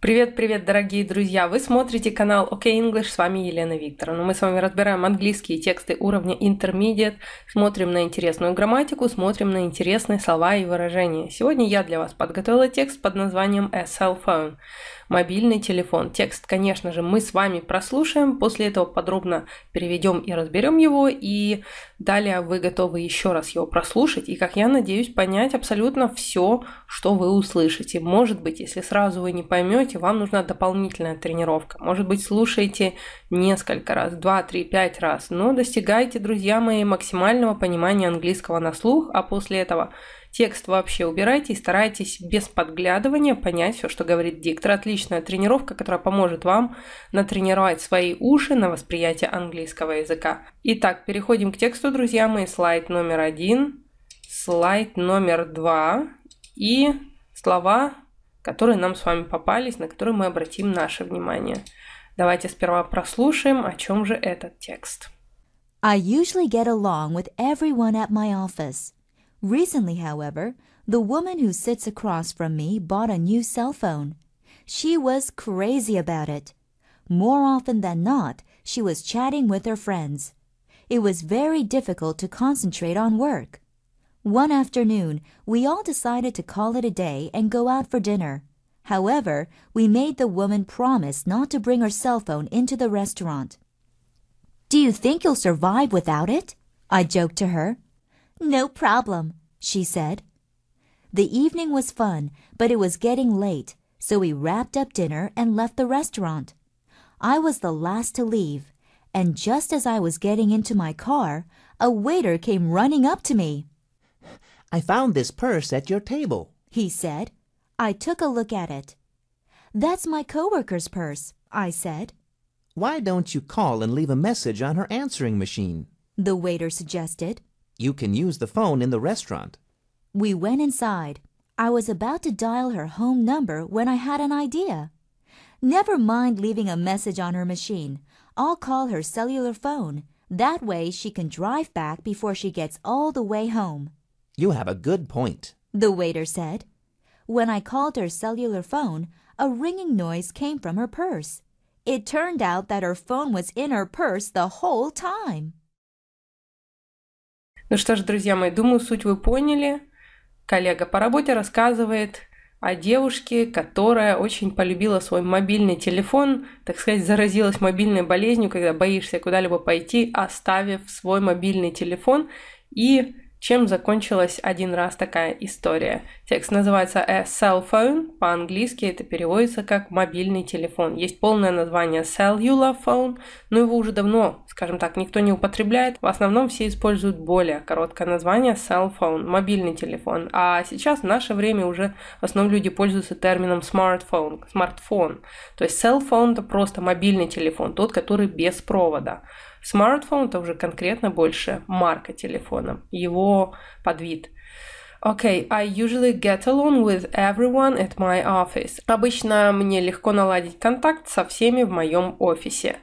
Привет-привет, дорогие друзья! Вы смотрите канал OK English, с вами Елена Викторовна. Мы с вами разбираем английские тексты уровня Intermediate, смотрим на интересную грамматику, смотрим на интересные слова и выражения. Сегодня я для вас подготовила текст под названием «A cell phone» мобильный телефон. Текст, конечно же, мы с вами прослушаем, после этого подробно переведем и разберем его, и далее вы готовы еще раз его прослушать и, как я надеюсь, понять абсолютно все, что вы услышите. Может быть, если сразу вы не поймете, вам нужна дополнительная тренировка. Может быть, слушайте несколько раз, два, три, пять раз, но достигайте, друзья мои, максимального понимания английского на слух, а после этого Текст вообще убирайте и старайтесь без подглядывания понять все, что говорит диктор. Отличная тренировка, которая поможет вам натренировать свои уши на восприятие английского языка. Итак, переходим к тексту, друзья мои. Слайд номер один, слайд номер два и слова, которые нам с вами попались, на которые мы обратим наше внимание. Давайте сперва прослушаем, о чем же этот текст. I usually get along with everyone at my office. Recently, however, the woman who sits across from me bought a new cell phone. She was crazy about it. More often than not, she was chatting with her friends. It was very difficult to concentrate on work. One afternoon, we all decided to call it a day and go out for dinner. However, we made the woman promise not to bring her cell phone into the restaurant. Do you think you'll survive without it? I joked to her. No problem, she said. The evening was fun, but it was getting late, so we wrapped up dinner and left the restaurant. I was the last to leave, and just as I was getting into my car, a waiter came running up to me. I found this purse at your table, he said. I took a look at it. That's my coworker's purse, I said. Why don't you call and leave a message on her answering machine? The waiter suggested. You can use the phone in the restaurant. We went inside. I was about to dial her home number when I had an idea. Never mind leaving a message on her machine. I'll call her cellular phone. That way she can drive back before she gets all the way home. You have a good point, the waiter said. When I called her cellular phone, a ringing noise came from her purse. It turned out that her phone was in her purse the whole time. Ну что ж, друзья мои, думаю, суть вы поняли. Коллега по работе рассказывает о девушке, которая очень полюбила свой мобильный телефон, так сказать, заразилась мобильной болезнью, когда боишься куда-либо пойти, оставив свой мобильный телефон и чем закончилась один раз такая история? Текст называется «A cell phone», по-английски это переводится как «мобильный телефон». Есть полное название «cellular phone», но его уже давно, скажем так, никто не употребляет. В основном все используют более короткое название «cell phone», «мобильный телефон». А сейчас в наше время уже в основном люди пользуются термином smartphone, «смартфон». То есть «cell phone» — это просто мобильный телефон, тот, который без провода. Смартфон – это уже конкретно больше марка телефона, его подвид – Okay, I usually get along with everyone at my office. Обычно мне легко наладить контакт со всеми в моем офисе.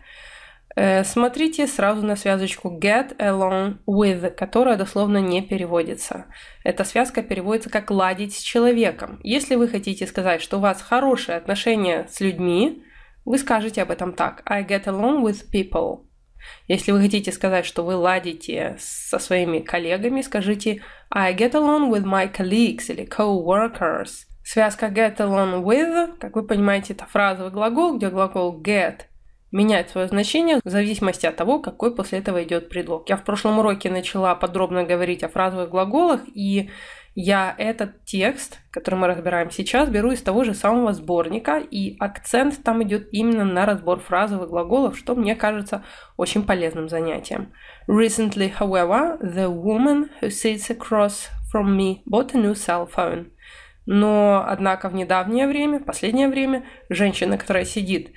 Э, смотрите сразу на связочку get along with, которая дословно не переводится. Эта связка переводится как ладить с человеком. Если вы хотите сказать, что у вас хорошие отношения с людьми, вы скажете об этом так. I get along with people. Если вы хотите сказать, что вы ладите со своими коллегами, скажите I get along with my colleagues или co-workers. Связка get along with, как вы понимаете, это фразовый глагол, где глагол get меняет свое значение в зависимости от того, какой после этого идет предлог. Я в прошлом уроке начала подробно говорить о фразовых глаголах, и я этот текст, который мы разбираем сейчас, беру из того же самого сборника, и акцент там идет именно на разбор фразовых глаголов, что мне кажется очень полезным занятием. Recently, however, the woman who sits across from me bought a new cell phone. Но, однако, в недавнее время, в последнее время, женщина, которая сидит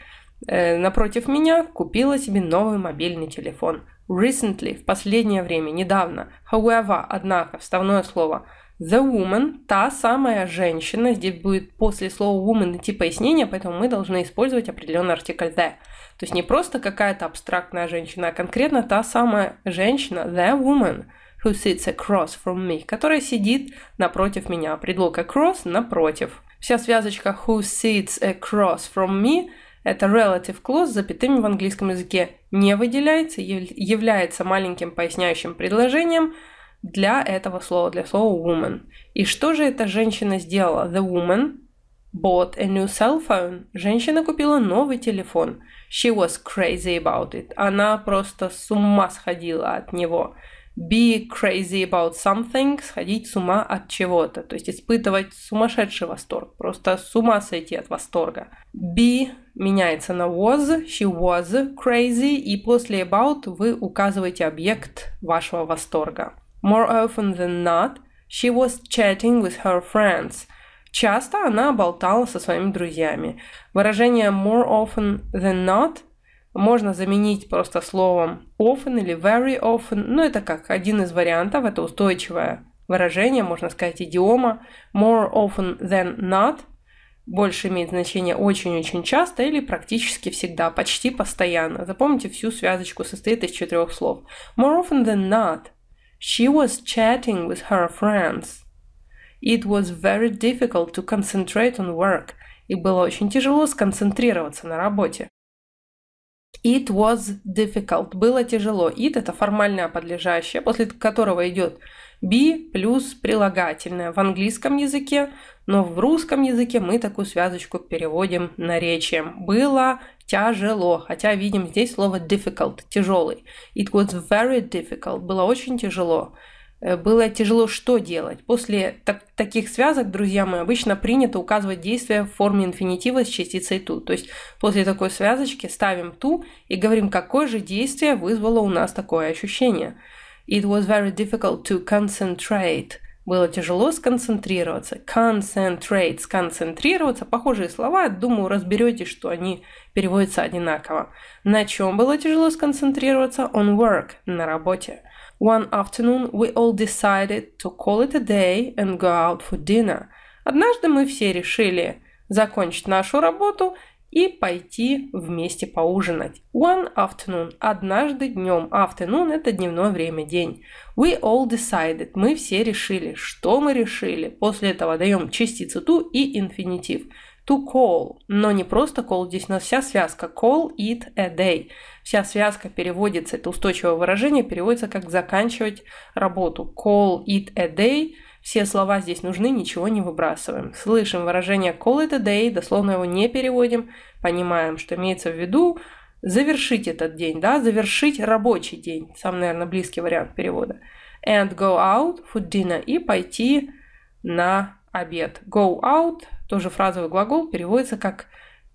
э, напротив меня, купила себе новый мобильный телефон. Recently, в последнее время, недавно. However, однако, вставное слово – The woman, та самая женщина, здесь будет после слова woman идти пояснение, поэтому мы должны использовать определенный артикль the. То есть не просто какая-то абстрактная женщина, а конкретно та самая женщина, the woman, who sits across from me, которая сидит напротив меня. Предлог across – напротив. Вся связочка who sits across from me – это relative clause с запятыми в английском языке. Не выделяется, является маленьким поясняющим предложением – для этого слова, для слова woman. И что же эта женщина сделала? The woman bought a new cell phone. Женщина купила новый телефон. She was crazy about it. Она просто с ума сходила от него. Be crazy about something, сходить с ума от чего-то, то есть испытывать сумасшедший восторг, просто с ума сойти от восторга. Be меняется на was, she was crazy, и после about вы указываете объект вашего восторга. More often than not, she was chatting with her friends. Часто она болтала со своими друзьями. Выражение more often than not можно заменить просто словом often или very often, но ну, это как один из вариантов, это устойчивое выражение, можно сказать, идиома. More often than not больше имеет значение очень-очень часто или практически всегда, почти постоянно. Запомните, всю связочку состоит из четырех слов. More often than not – She was chatting with her friends. It was very difficult to concentrate on work. И было очень тяжело сконцентрироваться на работе. It was difficult. Было тяжело. It – это формальное подлежащее, после которого идет be плюс прилагательное. В английском языке но в русском языке мы такую связочку переводим на наречием. Было тяжело, хотя видим здесь слово difficult, тяжелый. It was very difficult, было очень тяжело. Э, было тяжело что делать? После так, таких связок, друзья мои, обычно принято указывать действие в форме инфинитива с частицей to. То есть после такой связочки ставим to и говорим, какое же действие вызвало у нас такое ощущение. It was very difficult to concentrate – было тяжело сконцентрироваться. Concentrate, сконцентрироваться. Похожие слова, думаю, разберетесь, что они переводятся одинаково. На чем было тяжело сконцентрироваться? On work, на работе. One afternoon we all decided to call it a day and go out for dinner. Однажды мы все решили закончить нашу работу и пойти вместе поужинать. One afternoon – однажды днем. Afternoon – это дневное время, день. We all decided – мы все решили. Что мы решили? После этого даем частицу to и инфинитив. To call, но не просто call, здесь у нас вся связка call it a day. Вся связка переводится, это устойчивое выражение, переводится как заканчивать работу. Call it a day – все слова здесь нужны, ничего не выбрасываем. Слышим выражение call it a day, дословно его не переводим, понимаем, что имеется в виду завершить этот день, да, завершить рабочий день, сам, наверное, близкий вариант перевода. And go out for dinner и пойти на обед. Go out, тоже фразовый глагол, переводится как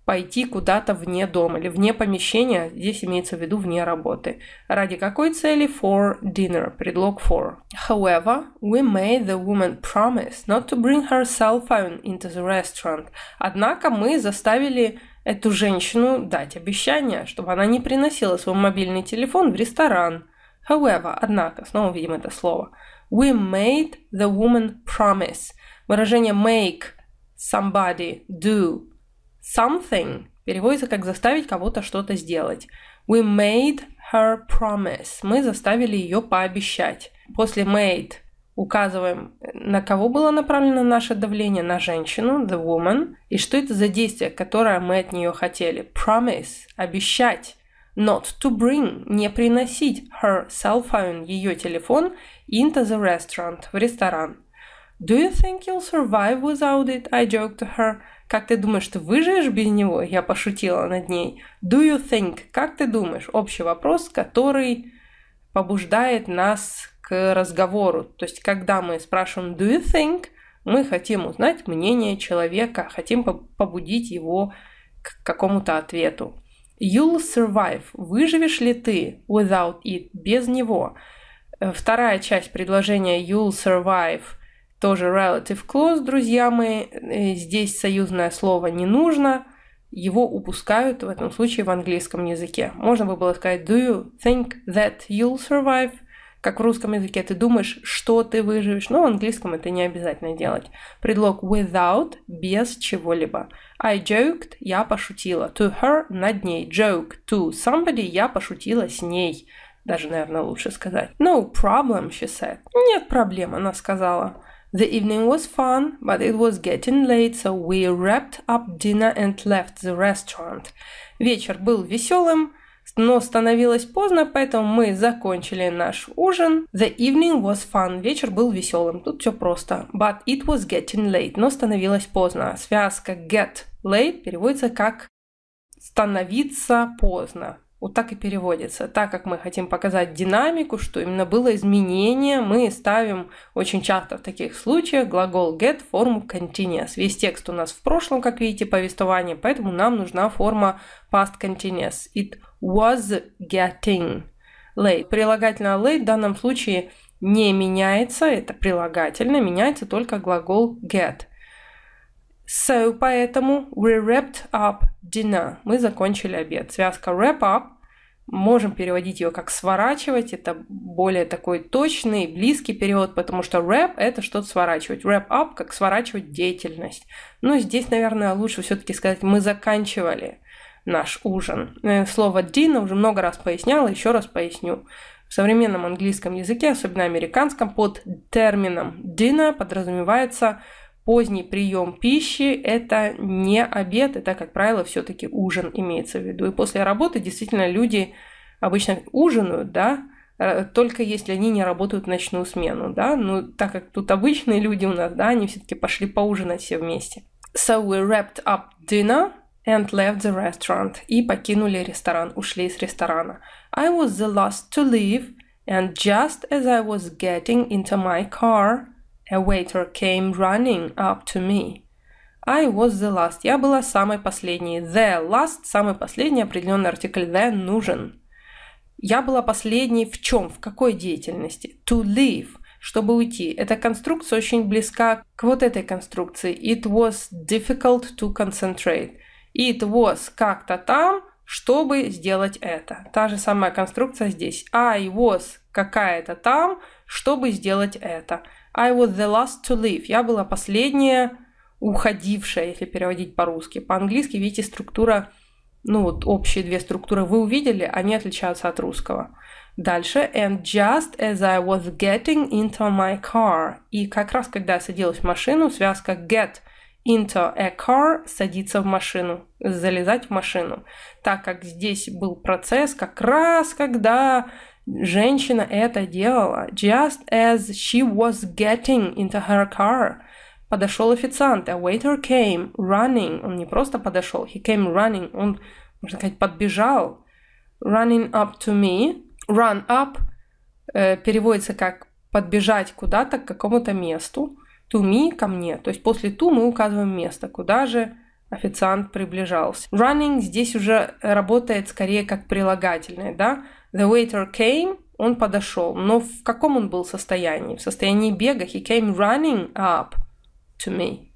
пойти куда-то вне дома или вне помещения, здесь имеется в виду вне работы. Ради какой цели? For dinner, предлог for. However, we made the woman promise not to bring her cell phone into the restaurant. Однако мы заставили эту женщину дать обещание, чтобы она не приносила свой мобильный телефон в ресторан. However, однако, снова видим это слово. We made the woman promise. Выражение make somebody do Something переводится как заставить кого-то что-то сделать. We made her promise. Мы заставили ее пообещать. После made указываем, на кого было направлено наше давление, на женщину, the woman, и что это за действие, которое мы от нее хотели. Promise – обещать. Not to bring – не приносить her cell phone, ее телефон, into the restaurant, в ресторан. Do you think you'll survive without it? I joked to her – как ты думаешь, ты выживешь без него? Я пошутила над ней. Do you think? Как ты думаешь? Общий вопрос, который побуждает нас к разговору. То есть, когда мы спрашиваем do you think, мы хотим узнать мнение человека, хотим побудить его к какому-то ответу. You'll survive. Выживешь ли ты without it, без него? Э, вторая часть предложения you'll survive – тоже relative clause, друзья мои. Э, здесь союзное слово не нужно. Его упускают в этом случае в английском языке. Можно было сказать do you think that you'll survive? Как в русском языке ты думаешь, что ты выживешь, но в английском это не обязательно делать. Предлог without – без чего-либо. I joked – я пошутила. To her – над ней. Joke to somebody – я пошутила с ней. Даже, наверное, лучше сказать. No problem, she said. Нет проблем, она сказала. The evening was fun, but it was getting late, so we wrapped up dinner and left the restaurant. Вечер был веселым, но становилось поздно, поэтому мы закончили наш ужин. The evening was fun. Вечер был веселым. Тут все просто. But it was getting late. Но становилось поздно. Связка get late переводится как становиться поздно вот так и переводится. Так как мы хотим показать динамику, что именно было изменение, мы ставим очень часто в таких случаях глагол get форму continuous. Весь текст у нас в прошлом, как видите, повествование, поэтому нам нужна форма past continuous. It was getting late. Прилагательное late в данном случае не меняется, это прилагательное, меняется только глагол get. So, поэтому we wrapped up dinner. Мы закончили обед. Связка wrap up Можем переводить ее как сворачивать, это более такой точный, близкий перевод, потому что рэп это что-то сворачивать. рэп-ап как сворачивать деятельность. Но ну, здесь, наверное, лучше все-таки сказать мы заканчивали наш ужин. Э, слово дина уже много раз поясняла, еще раз поясню. В современном английском языке, особенно американском, под термином дина подразумевается Поздний прием пищи – это не обед, это, как правило, все-таки ужин имеется в виду. И после работы действительно люди обычно ужинают, да, э, только если они не работают в ночную смену, да, но ну, так как тут обычные люди у нас, да, они все-таки пошли поужинать все вместе. So we wrapped up dinner and left the restaurant. И покинули ресторан, ушли из ресторана. I was the last to leave, and just as I was getting into my car, A waiter came running up to me. I was the last. Я была самой последней. The last, самый последний, определенный артикль the нужен. Я была последней в чем? В какой деятельности? To leave, чтобы уйти. Эта конструкция очень близка к вот этой конструкции. It was difficult to concentrate. It was как-то там, чтобы сделать это. Та же самая конструкция здесь. I was какая-то там, чтобы сделать это. I was the last to leave. Я была последняя уходившая, если переводить по-русски. По-английски, видите, структура, ну вот общие две структуры вы увидели, они отличаются от русского. Дальше, and just as I was getting into my car. И как раз, когда я садилась в машину, связка get into a car – садиться в машину, залезать в машину. Так как здесь был процесс, как раз когда Женщина это делала. Just as she was getting into her car, подошел официант, a waiter came running. Он не просто подошел, he came running. Он, можно сказать, подбежал. Running up to me. Run up э, переводится как подбежать куда-то к какому-то месту. To me ко мне. То есть после to мы указываем место, куда же официант приближался. Running здесь уже работает скорее как прилагательное, да? The waiter came, он подошел. Но в каком он был состоянии? В состоянии бега. He came running up to me.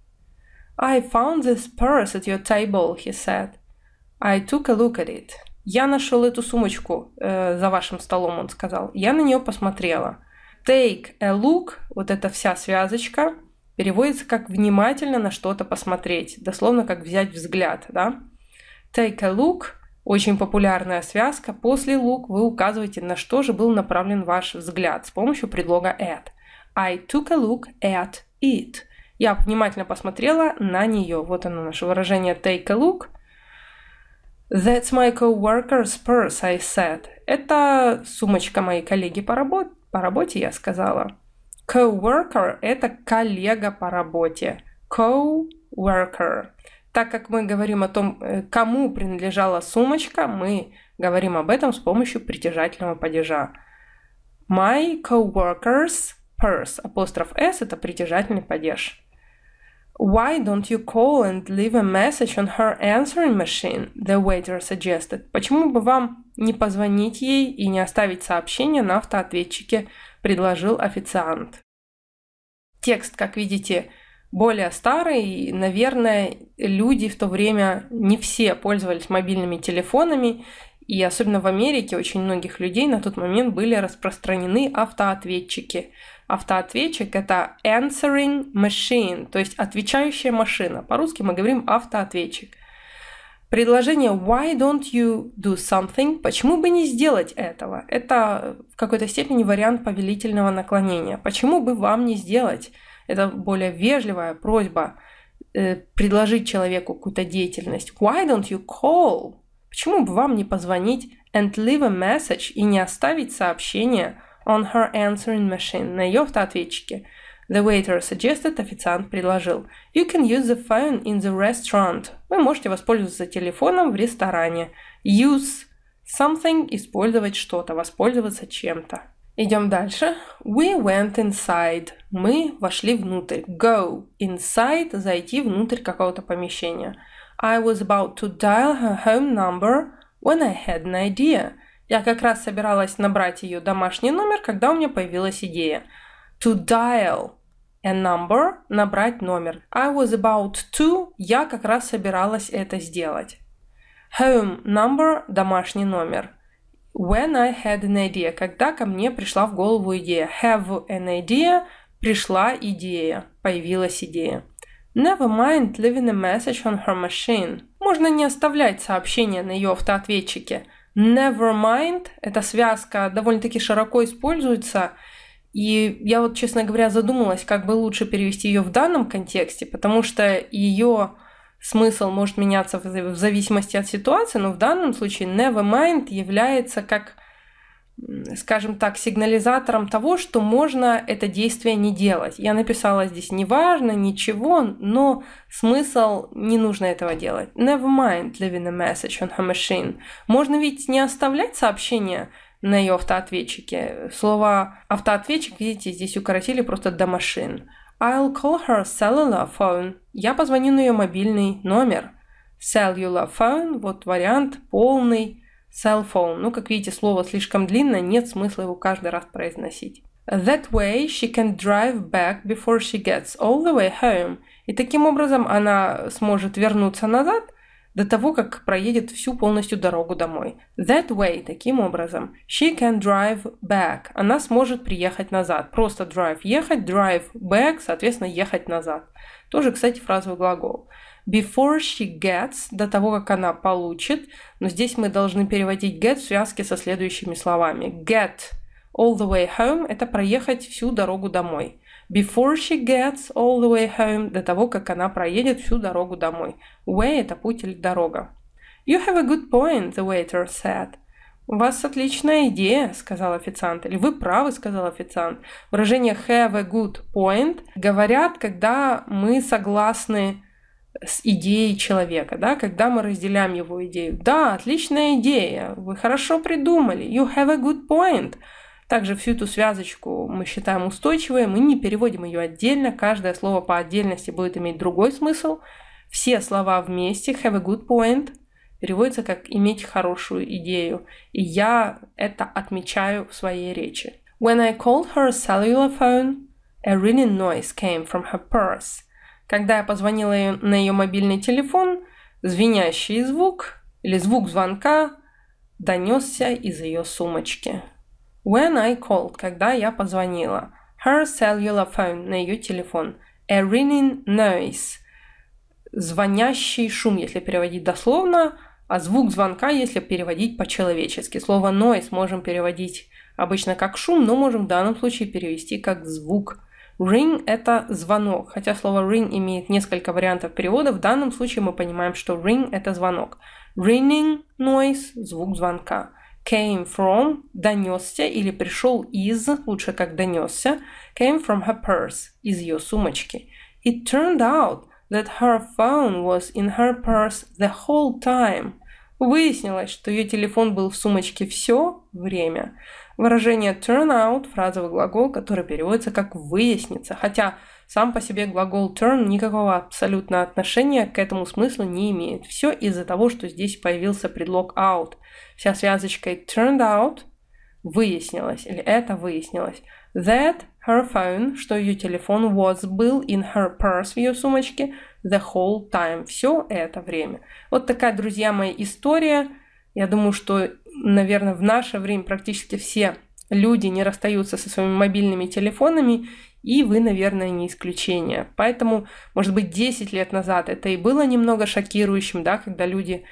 I found this purse at your table, he said. I took a look at it. Я нашел эту сумочку э, за вашим столом, он сказал. Я на нее посмотрела. Take a look, вот эта вся связочка, переводится как внимательно на что-то посмотреть, дословно как взять взгляд, да? Take a look очень популярная связка. После look вы указываете, на что же был направлен ваш взгляд с помощью предлога at. I took a look at it. Я внимательно посмотрела на нее. Вот оно, наше выражение take a look. That's my co-worker's purse, I said. Это сумочка моей коллеги по, работе, по работе, я сказала. Co-worker – это коллега по работе. Co-worker. Так как мы говорим о том, э, кому принадлежала сумочка, мы говорим об этом с помощью притяжательного падежа. My coworker's purse, апостроф S, это притяжательный падеж. Why don't you call and leave a message on her answering machine? The waiter suggested. Почему бы вам не позвонить ей и не оставить сообщение на автоответчике? Предложил официант. Текст, как видите, более старый, наверное, люди в то время не все пользовались мобильными телефонами, и особенно в Америке очень многих людей на тот момент были распространены автоответчики. Автоответчик — это answering machine, то есть отвечающая машина. По-русски мы говорим автоответчик. Предложение «Why don't you do something?» «Почему бы не сделать этого?» Это в какой-то степени вариант повелительного наклонения. «Почему бы вам не сделать?» Это более вежливая просьба э, предложить человеку какую-то деятельность. Why don't you call? Почему бы вам не позвонить and leave a message и не оставить сообщение on her answering machine на ее автоответчике? The waiter suggested, официант предложил. You can use the phone in the restaurant. Вы можете воспользоваться телефоном в ресторане. Use something – использовать что-то, воспользоваться чем-то. Идем дальше. We went inside. Мы вошли внутрь. Go inside – зайти внутрь какого-то помещения. I was about to dial her home number when I had an idea. Я как раз собиралась набрать ее домашний номер, когда у меня появилась идея. To dial a number – набрать номер. I was about to – я как раз собиралась это сделать. Home number – домашний номер. When I had an idea. Когда ко мне пришла в голову идея. Have an idea. Пришла идея. Появилась идея. Never mind leaving a message on her machine. Можно не оставлять сообщение на ее автоответчике. Never mind – эта связка довольно-таки широко используется, и я вот, честно говоря, задумалась, как бы лучше перевести ее в данном контексте, потому что ее смысл может меняться в зависимости от ситуации, но в данном случае never mind является как, скажем так, сигнализатором того, что можно это действие не делать. Я написала здесь неважно, ничего, но смысл не нужно этого делать. Never mind leaving a message on her machine. Можно ведь не оставлять сообщение на ее автоответчике. Слово автоответчик, видите, здесь укоротили просто до машин. I'll call her cellular phone. Я позвоню на ее мобильный номер. Cellular phone, вот вариант полный. Cell phone. Ну, как видите, слово слишком длинное, нет смысла его каждый раз произносить. That way she can drive back before she gets all the way home. И таким образом она сможет вернуться назад – до того, как проедет всю полностью дорогу домой. That way, таким образом. She can drive back. Она сможет приехать назад. Просто drive ехать, drive back, соответственно, ехать назад. Тоже, кстати, фразовый глагол. Before she gets, до того, как она получит, но здесь мы должны переводить get в связке со следующими словами. Get all the way home – это проехать всю дорогу домой. Before she gets all the way home, до того, как она проедет всю дорогу домой. Way – это путь или дорога. You have a good point, the waiter said. «У вас отличная идея», — сказал официант. Или «Вы правы», — сказал официант. Выражение «have a good point» говорят, когда мы согласны с идеей человека, да, когда мы разделяем его идею. «Да, отличная идея, вы хорошо придумали, you have a good point», также всю эту связочку мы считаем устойчивой, мы не переводим ее отдельно, каждое слово по отдельности будет иметь другой смысл. Все слова вместе, have a good point, переводится как иметь хорошую идею. И я это отмечаю в своей речи. When I called her cellular phone, a ringing noise came from her purse. Когда я позвонила на ее мобильный телефон, звенящий звук или звук звонка донесся из ее сумочки. When I called, когда я позвонила. Her cellular phone, на ее телефон. A ringing noise, звонящий шум, если переводить дословно, а звук звонка, если переводить по-человечески. Слово noise можем переводить обычно как шум, но можем в данном случае перевести как звук. Ring – это звонок, хотя слово ring имеет несколько вариантов перевода, в данном случае мы понимаем, что ring – это звонок. Ringing – noise – звук звонка came from – донесся или пришел из, лучше как донесся, came from her purse – из ее сумочки. It turned out that her phone was in her purse the whole time. Выяснилось, что ее телефон был в сумочке все время. Выражение turn out – фразовый глагол, который переводится как «выяснится», хотя сам по себе глагол turn никакого абсолютно отношения к этому смыслу не имеет. Все из-за того, что здесь появился предлог out – вся связочкой turned out выяснилось, или это выяснилось, that her phone, что ее телефон was, был in her purse, в ее сумочке, the whole time, все это время. Вот такая, друзья мои, история. Я думаю, что, наверное, в наше время практически все люди не расстаются со своими мобильными телефонами, и вы, наверное, не исключение. Поэтому, может быть, 10 лет назад это и было немного шокирующим, да, когда люди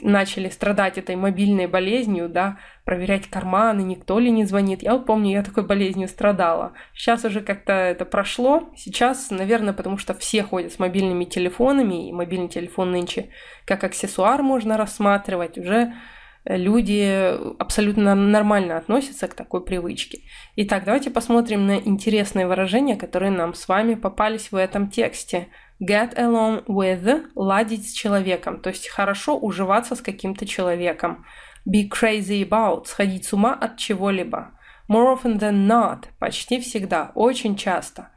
начали страдать этой мобильной болезнью, да, проверять карманы, никто ли не звонит. Я вот помню, я такой болезнью страдала. Сейчас уже как-то это прошло. Сейчас, наверное, потому что все ходят с мобильными телефонами, и мобильный телефон нынче как аксессуар можно рассматривать, уже люди абсолютно нормально относятся к такой привычке. Итак, давайте посмотрим на интересные выражения, которые нам с вами попались в этом тексте – get along with – ладить с человеком, то есть хорошо уживаться с каким-то человеком. Be crazy about – сходить с ума от чего-либо. More often than not – почти всегда, очень часто.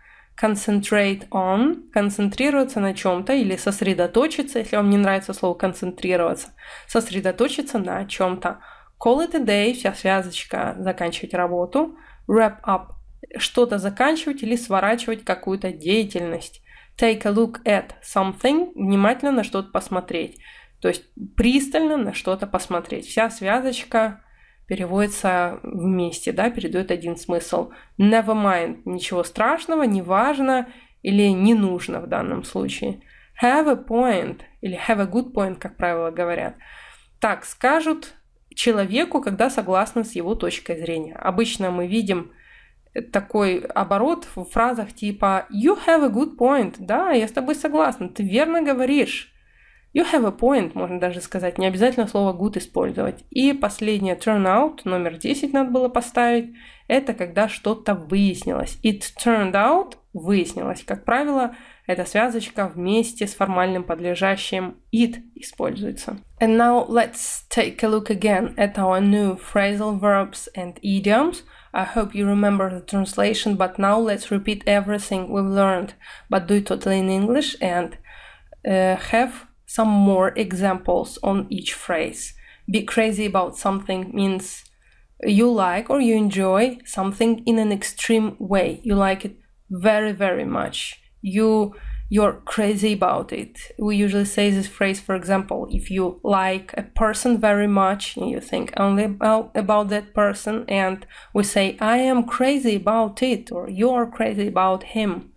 Concentrate on – концентрироваться на чем-то или сосредоточиться, если вам не нравится слово концентрироваться, сосредоточиться на чем-то. Call it a day – вся связочка заканчивать работу. Wrap up – что-то заканчивать или сворачивать какую-то деятельность take a look at something, внимательно на что-то посмотреть. То есть пристально на что-то посмотреть. Вся связочка переводится вместе, да, передает один смысл. Never mind, ничего страшного, неважно или не нужно в данном случае. Have a point или have a good point, как правило говорят. Так скажут человеку, когда согласны с его точкой зрения. Обычно мы видим такой оборот в фразах типа «You have a good point», да, я с тобой согласна, ты верно говоришь. You have a point, можно даже сказать, не обязательно слово good использовать. И последнее, turn out, номер 10 надо было поставить, это когда что-то выяснилось. It turned out выяснилось. Как правило, эта связочка вместе с формальным подлежащим it используется. And now let's take a look again at our new phrasal verbs and idioms – I hope you remember the translation, but now let's repeat everything we've learned, but do it totally in English and uh, have some more examples on each phrase. Be crazy about something means you like or you enjoy something in an extreme way. You like it very, very much. You you're crazy about it. We usually say this phrase, for example, if you like a person very much and you think only about, about that person, and we say, I am crazy about it, or you're crazy about him.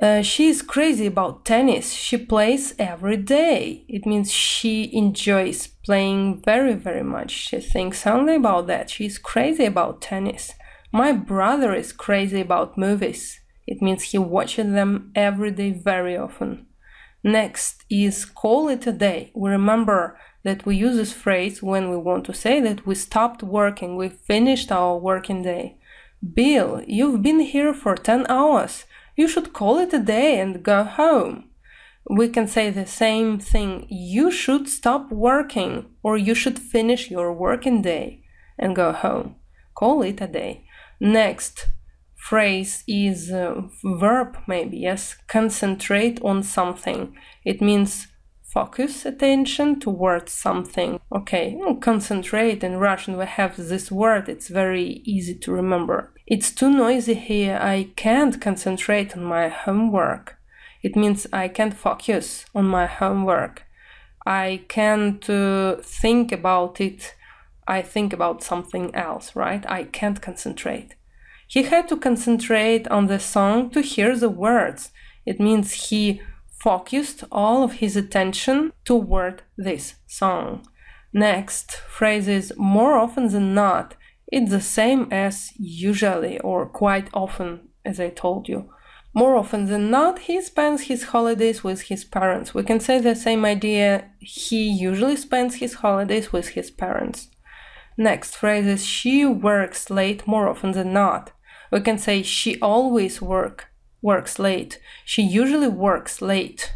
Uh, she is crazy about tennis. She plays every day. It means she enjoys playing very, very much. She thinks only about that. She is crazy about tennis. My brother is crazy about movies. It means he watches them every day very often. Next is call it a day. We remember that we use this phrase when we want to say that we stopped working, we finished our working day. Bill, you've been here for 10 hours. You should call it a day and go home. We can say the same thing. You should stop working or you should finish your working day and go home. Call it a day. Next, phrase is a uh, verb maybe yes concentrate on something it means focus attention towards something okay oh, concentrate in russian we have this word it's very easy to remember it's too noisy here i can't concentrate on my homework it means i can't focus on my homework i can't uh, think about it i think about something else right i can't concentrate he had to concentrate on the song to hear the words. It means he focused all of his attention toward this song. Next, phrases more often than not. It's the same as usually or quite often, as I told you. More often than not, he spends his holidays with his parents. We can say the same idea he usually spends his holidays with his parents. Next phrase is she works late more often than not. We can say she always work works late. She usually works late.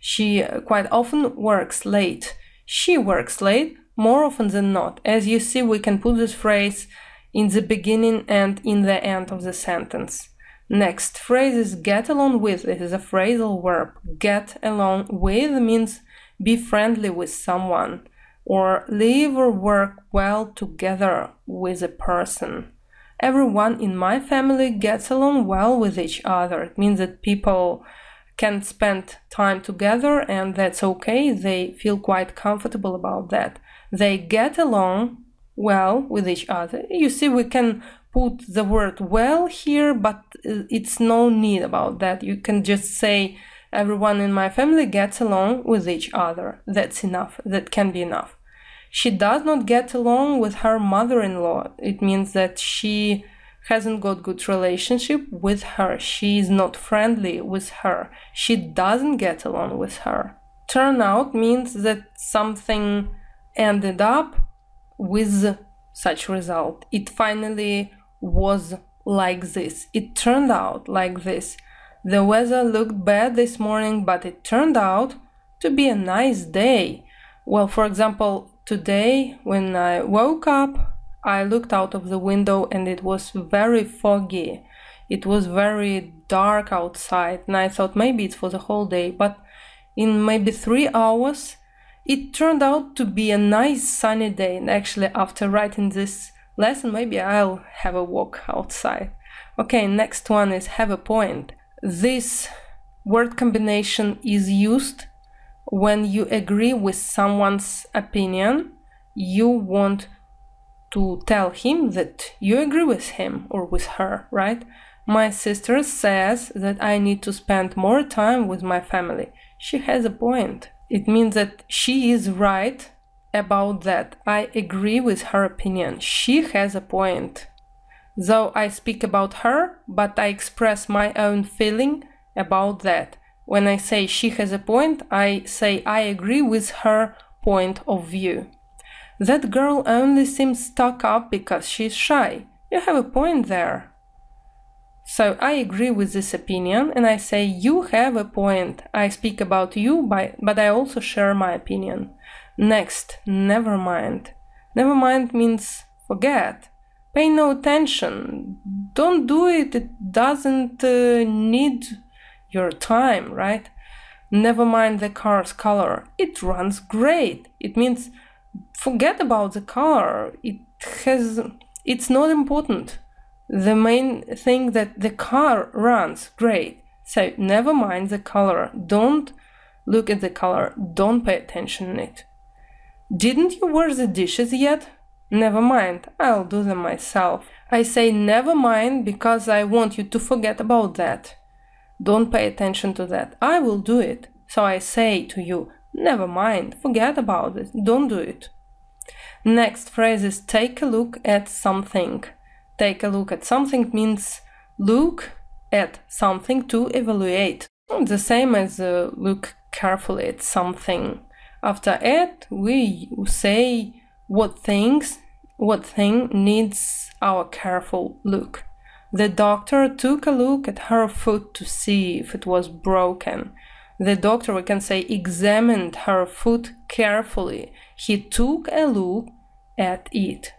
She uh, quite often works late. She works late more often than not. As you see, we can put this phrase in the beginning and in the end of the sentence. Next phrase is get along with. It is a phrasal verb. Get along with means be friendly with someone or live or work well together with a person everyone in my family gets along well with each other. It means that people can spend time together and that's okay. They feel quite comfortable about that. They get along well with each other. You see, we can put the word well here, but uh, it's no need about that. You can just say, everyone in my family gets along with each other. That's enough. That can be enough she does not get along with her mother-in-law it means that she hasn't got good relationship with her she is not friendly with her she doesn't get along with her Turn out means that something ended up with such result it finally was like this it turned out like this the weather looked bad this morning but it turned out to be a nice day well for example Today, when I woke up, I looked out of the window and it was very foggy. It was very dark outside, and I thought maybe it's for the whole day, but in maybe three hours, it turned out to be a nice sunny day. And actually, after writing this lesson, maybe I'll have a walk outside. Okay, next one is have a point. This word combination is used when you agree with someone's opinion, you want to tell him that you agree with him or with her, right? My sister says that I need to spend more time with my family. She has a point. It means that she is right about that. I agree with her opinion. She has a point. Though I speak about her, but I express my own feeling about that. When I say she has a point, I say I agree with her point of view. That girl only seems stuck up because she's shy. You have a point there. So I agree with this opinion and I say you have a point. I speak about you by, but I also share my opinion. Next, never mind. Never mind means forget. Pay no attention. Don't do it. It doesn't uh, need your time, right? Never mind the car's color. It runs great. It means forget about the color. It has it's not important. The main thing that the car runs great. So never mind the color. Don't look at the color. Don't pay attention to it. Didn't you wash the dishes yet? Never mind, I'll do them myself. I say never mind because I want you to forget about that. Don't pay attention to that. I will do it. So I say to you, never mind, forget about it, don't do it. Next phrase is take a look at something. Take a look at something means look at something to evaluate. The same as uh, look carefully at something. After it, we say what things, what thing needs our careful look. The doctor took a look at her foot to see if it was broken. The doctor, we can say, examined her foot carefully. He took a look at it.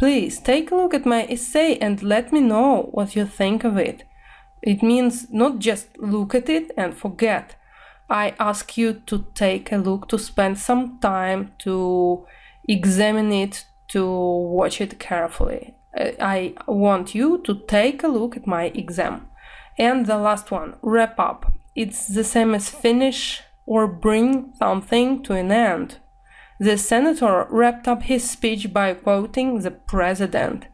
Please take a look at my essay and let me know what you think of it. It means not just look at it and forget. I ask you to take a look, to spend some time to examine it, to watch it carefully. I want you to take a look at my exam. And the last one, wrap up. It's the same as finish or bring something to an end. The senator wrapped up his speech by quoting the president.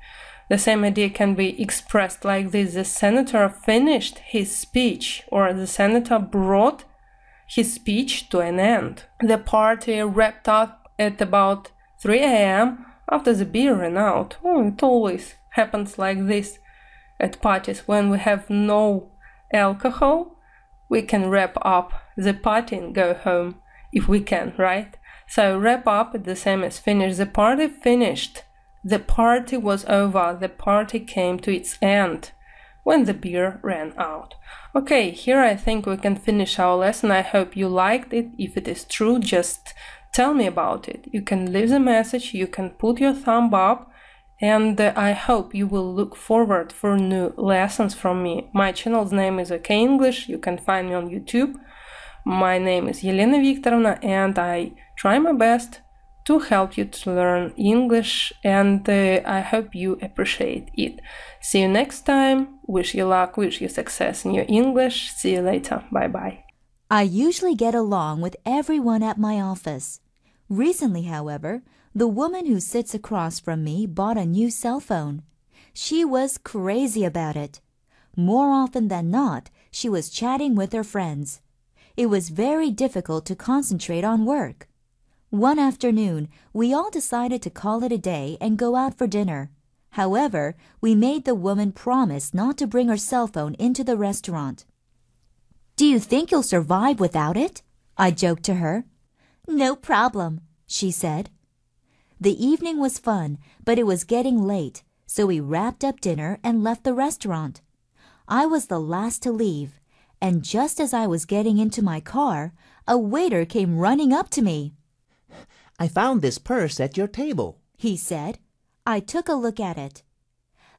The same idea can be expressed like this the senator finished his speech, or the senator brought his speech to an end. The party wrapped up at about 3 a.m. After the beer ran out, oh, it always happens like this at parties when we have no alcohol, we can wrap up the party and go home if we can, right? So wrap up the same as finish. The party finished. The party was over. The party came to its end when the beer ran out. Okay, here I think we can finish our lesson. I hope you liked it. If it is true, just tell me about it. You can leave the message, you can put your thumb up, and uh, I hope you will look forward for new lessons from me. My channel's name is OK English. You can find me on YouTube. My name is Elena Viktorovna, and I try my best to help you to learn English, and uh, I hope you appreciate it. See you next time. Wish you luck, wish you success in your English. See you later. Bye bye. I usually get along with everyone at my office. Recently, however, the woman who sits across from me bought a new cell phone. She was crazy about it. More often than not, she was chatting with her friends. It was very difficult to concentrate on work. One afternoon, we all decided to call it a day and go out for dinner. However, we made the woman promise not to bring her cell phone into the restaurant. Do you think you'll survive without it? I joked to her. No problem, she said. The evening was fun, but it was getting late, so we wrapped up dinner and left the restaurant. I was the last to leave, and just as I was getting into my car, a waiter came running up to me. I found this purse at your table, he said. I took a look at it.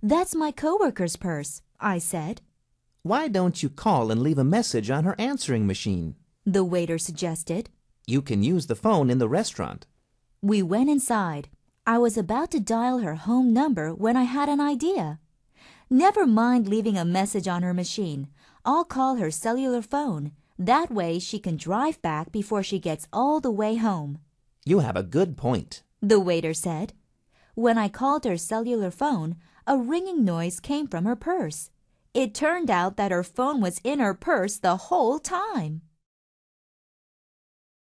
That's my coworker's purse, I said. Why don't you call and leave a message on her answering machine? The waiter suggested. You can use the phone in the restaurant. We went inside. I was about to dial her home number when I had an idea. Never mind leaving a message on her machine. I'll call her cellular phone. That way she can drive back before she gets all the way home. You have a good point, the waiter said. When I called her cellular phone, a ringing noise came from her purse. It turned out that her phone was in her purse the whole time.